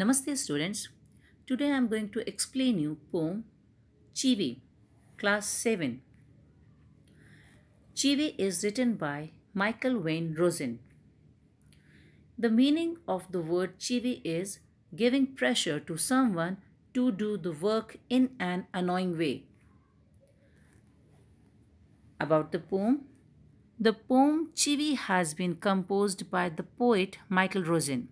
Namaste students. Today I am going to explain you poem Chivi, class 7. Chivi is written by Michael Wayne Rosen. The meaning of the word chivi is giving pressure to someone to do the work in an annoying way. About the poem, the poem Chivi has been composed by the poet Michael Rosen.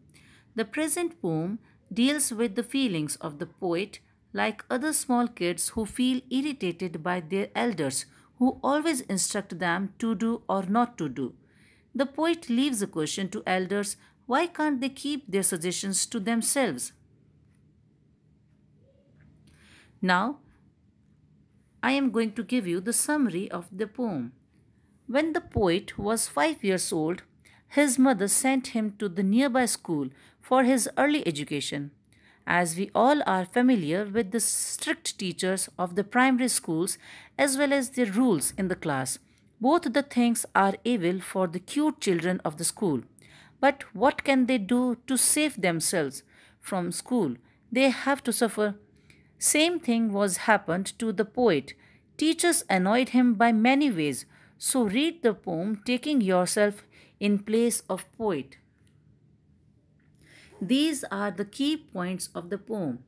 The present poem deals with the feelings of the poet like other small kids who feel irritated by their elders who always instruct them to do or not to do. The poet leaves a question to elders why can't they keep their suggestions to themselves? Now, I am going to give you the summary of the poem. When the poet was five years old, his mother sent him to the nearby school for his early education. As we all are familiar with the strict teachers of the primary schools as well as the rules in the class, both the things are evil for the cute children of the school. But what can they do to save themselves from school? They have to suffer. Same thing was happened to the poet. Teachers annoyed him by many ways. So read the poem taking yourself in place of poet. These are the key points of the poem.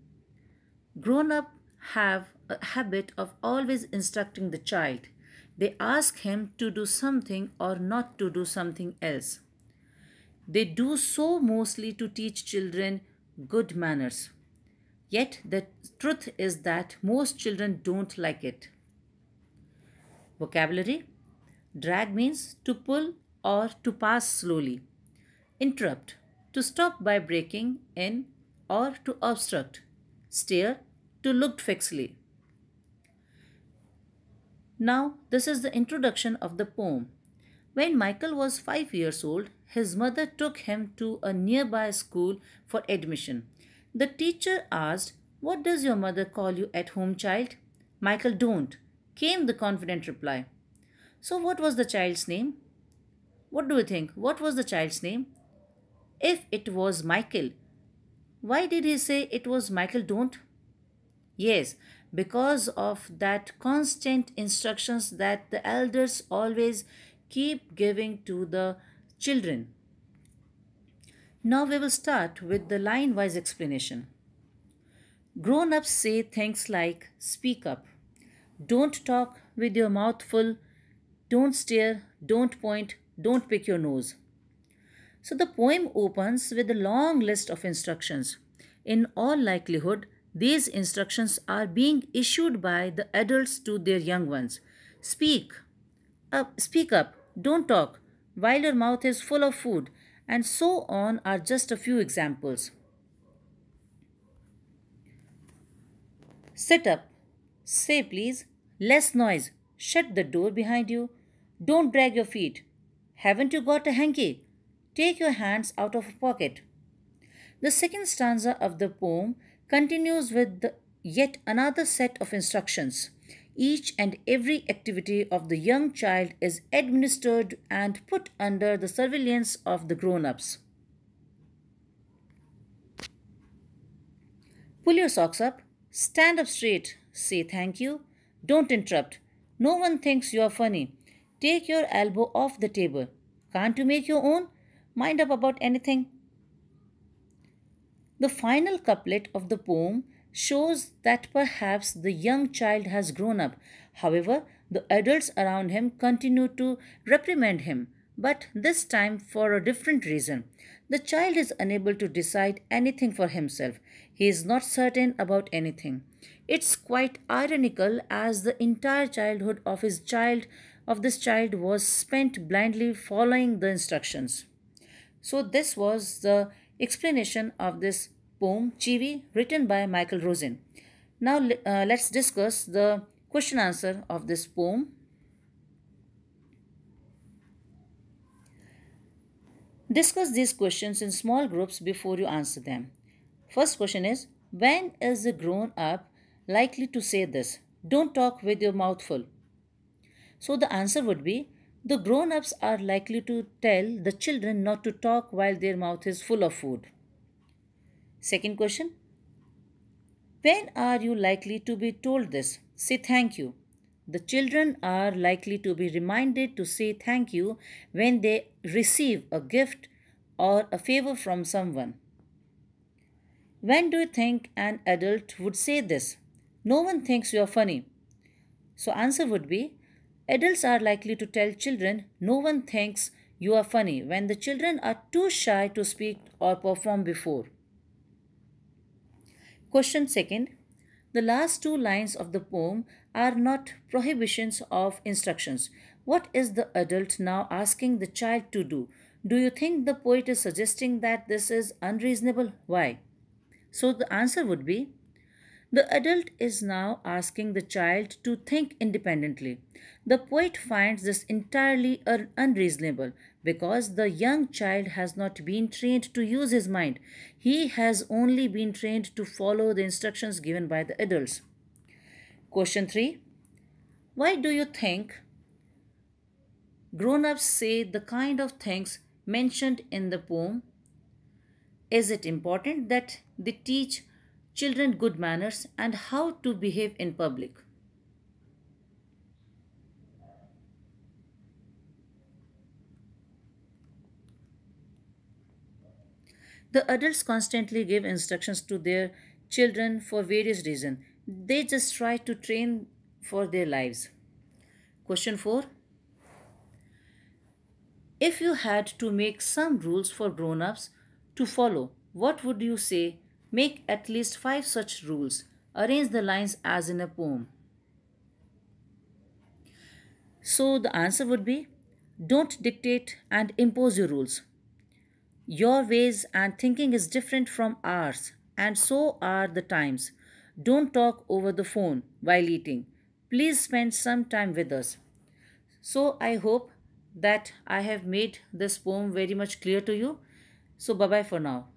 Grown up have a habit of always instructing the child. They ask him to do something or not to do something else. They do so mostly to teach children good manners. Yet the truth is that most children don't like it. Vocabulary Drag means to pull or to pass slowly. Interrupt to stop by breaking in or to obstruct. Stare to look fixedly. Now, this is the introduction of the poem. When Michael was five years old, his mother took him to a nearby school for admission. The teacher asked, What does your mother call you at home, child? Michael, don't, came the confident reply. So, what was the child's name? What do you think? What was the child's name? If it was Michael, why did he say it was Michael? Don't. Yes, because of that constant instructions that the elders always keep giving to the children. Now we will start with the line wise explanation. Grown ups say things like speak up, don't talk with your mouth full, don't stare, don't point, don't pick your nose. So the poem opens with a long list of instructions. In all likelihood, these instructions are being issued by the adults to their young ones. Speak. Up, speak up. Don't talk. While your mouth is full of food. And so on are just a few examples. Sit up. Say please. Less noise. Shut the door behind you. Don't drag your feet. Haven't you got a hanky? Take your hands out of your pocket. The second stanza of the poem continues with the, yet another set of instructions. Each and every activity of the young child is administered and put under the surveillance of the grown ups. Pull your socks up, stand up straight, say thank you, don't interrupt. No one thinks you are funny. Take your elbow off the table. Can't you make your own? Mind up about anything. The final couplet of the poem shows that perhaps the young child has grown up. However, the adults around him continue to reprimand him, but this time for a different reason. The child is unable to decide anything for himself. He is not certain about anything. It's quite ironical as the entire childhood of his child of this child was spent blindly following the instructions. So this was the explanation of this poem Chivi written by Michael Rosen. Now uh, let's discuss the question answer of this poem. Discuss these questions in small groups before you answer them. First question is, when is a grown-up likely to say this? Don't talk with your mouth full. So the answer would be, the grown-ups are likely to tell the children not to talk while their mouth is full of food. Second question, when are you likely to be told this? Say thank you. The children are likely to be reminded to say thank you when they receive a gift or a favor from someone. When do you think an adult would say this? No one thinks you are funny. So answer would be adults are likely to tell children no one thinks you are funny when the children are too shy to speak or perform before. Question second the last two lines of the poem are not prohibitions of instructions. What is the adult now asking the child to do? Do you think the poet is suggesting that this is unreasonable? Why? So the answer would be the adult is now asking the child to think independently. The poet finds this entirely unreasonable because the young child has not been trained to use his mind. He has only been trained to follow the instructions given by the adults. Question 3 Why do you think grown ups say the kind of things mentioned in the poem? Is it important that they teach children good manners and how to behave in public. The adults constantly give instructions to their children for various reasons. They just try to train for their lives. Question 4. If you had to make some rules for grown ups to follow, what would you say Make at least five such rules. Arrange the lines as in a poem. So the answer would be don't dictate and impose your rules. Your ways and thinking is different from ours, and so are the times. Don't talk over the phone while eating. Please spend some time with us. So I hope that I have made this poem very much clear to you. So bye bye for now.